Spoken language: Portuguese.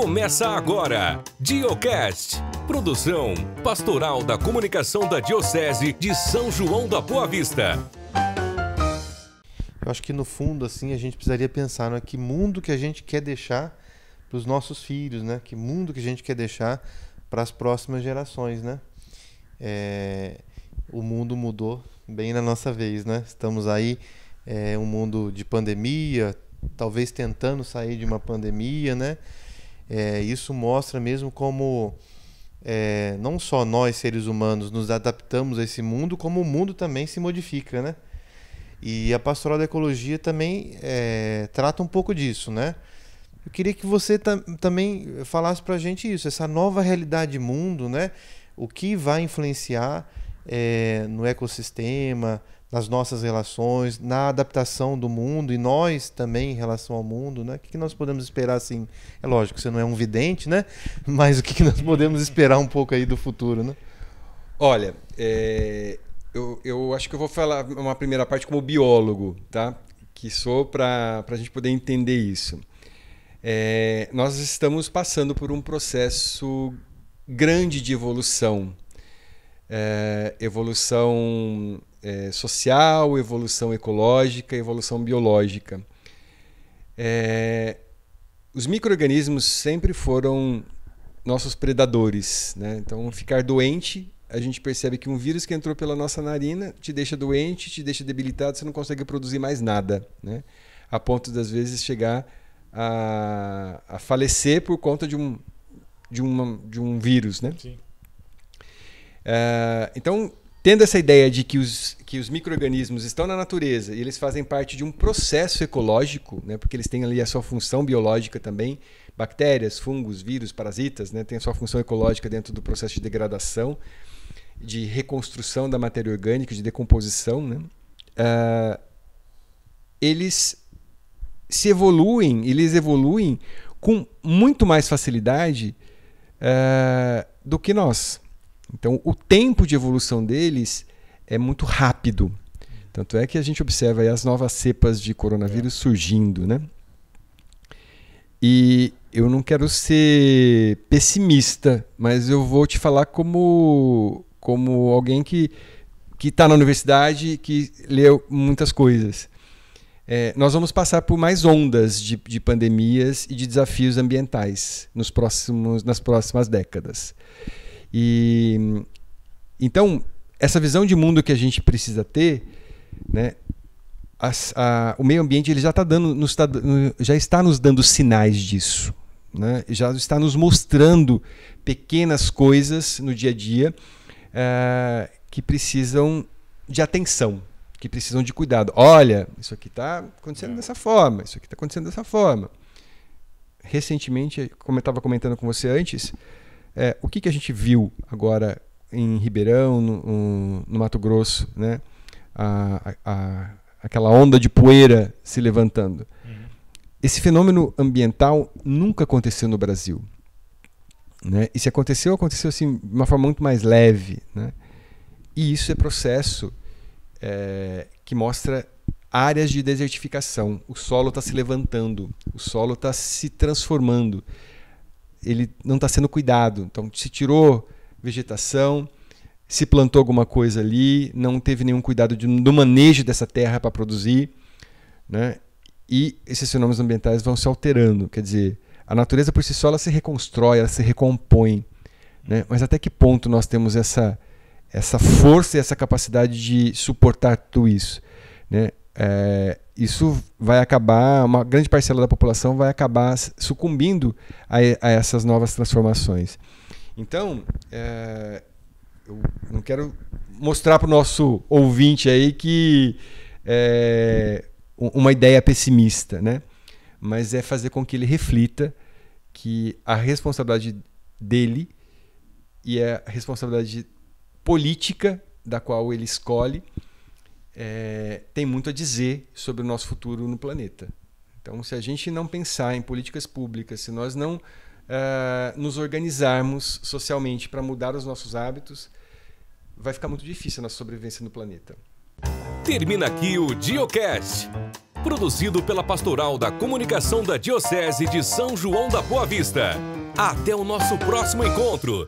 Começa agora, Diocast. Produção Pastoral da Comunicação da Diocese de São João da Boa Vista. Eu acho que no fundo assim a gente precisaria pensar, né, que mundo que a gente quer deixar para os nossos filhos, né? Que mundo que a gente quer deixar para as próximas gerações, né? É, o mundo mudou bem na nossa vez, né? Estamos aí é, um mundo de pandemia, talvez tentando sair de uma pandemia, né? É, isso mostra mesmo como é, não só nós seres humanos nos adaptamos a esse mundo, como o mundo também se modifica, né? E a pastoral da ecologia também é, trata um pouco disso, né? Eu queria que você tam também falasse para a gente isso, essa nova realidade mundo, né? O que vai influenciar é, no ecossistema, nas nossas relações, na adaptação do mundo e nós também em relação ao mundo, né? O que nós podemos esperar assim? É lógico, você não é um vidente, né? Mas o que nós podemos esperar um pouco aí do futuro, né? Olha, é... eu, eu acho que eu vou falar uma primeira parte como biólogo, tá? Que sou para a gente poder entender isso. É... Nós estamos passando por um processo grande de evolução. É... evolução é, social, evolução ecológica, evolução biológica. É, os micro-organismos sempre foram nossos predadores. Né? Então, ficar doente, a gente percebe que um vírus que entrou pela nossa narina te deixa doente, te deixa debilitado, você não consegue produzir mais nada. Né? A ponto, das vezes, chegar a, a falecer por conta de um, de uma, de um vírus. Né? Sim. É, então, tendo essa ideia de que os, que os micro-organismos estão na natureza e eles fazem parte de um processo ecológico, né, porque eles têm ali a sua função biológica também, bactérias, fungos, vírus, parasitas, né, têm a sua função ecológica dentro do processo de degradação, de reconstrução da matéria orgânica, de decomposição, né, uh, eles se evoluem, eles evoluem com muito mais facilidade uh, do que nós. Então, o tempo de evolução deles é muito rápido. Tanto é que a gente observa as novas cepas de coronavírus é. surgindo, né? E eu não quero ser pessimista, mas eu vou te falar como, como alguém que que está na universidade, que leu muitas coisas. É, nós vamos passar por mais ondas de, de, pandemias e de desafios ambientais nos próximos, nas próximas décadas. E então essa visão de mundo que a gente precisa ter, né? a, o meio ambiente ele já está dando, nos tá, já está nos dando sinais disso, né? Já está nos mostrando pequenas coisas no dia a dia uh, que precisam de atenção, que precisam de cuidado. Olha, isso aqui está acontecendo é. dessa forma, isso aqui está acontecendo dessa forma. Recentemente, como eu estava comentando com você antes, é, o que, que a gente viu agora em Ribeirão, no, no Mato Grosso, né? A, a, aquela onda de poeira se levantando. Uhum. Esse fenômeno ambiental nunca aconteceu no Brasil. Né? E se aconteceu, aconteceu assim, de uma forma muito mais leve. Né? E isso é processo é, que mostra áreas de desertificação. O solo está se levantando, o solo está se transformando ele não está sendo cuidado. Então, se tirou vegetação, se plantou alguma coisa ali, não teve nenhum cuidado de, do manejo dessa terra para produzir, né? E esses fenômenos ambientais vão se alterando. Quer dizer, a natureza por si só ela se reconstrói, ela se recompõe, né? Mas até que ponto nós temos essa essa força e essa capacidade de suportar tudo isso, né? É, isso vai acabar, uma grande parcela da população vai acabar sucumbindo a, a essas novas transformações. Então, é, eu não quero mostrar para o nosso ouvinte aí que é uma ideia pessimista, né? Mas é fazer com que ele reflita que a responsabilidade dele e a responsabilidade política da qual ele escolhe é, tem muito a dizer sobre o nosso futuro no planeta. Então, se a gente não pensar em políticas públicas, se nós não uh, nos organizarmos socialmente para mudar os nossos hábitos, vai ficar muito difícil a nossa sobrevivência no planeta. Termina aqui o Diocast, produzido pela Pastoral da Comunicação da Diocese de São João da Boa Vista. Até o nosso próximo encontro!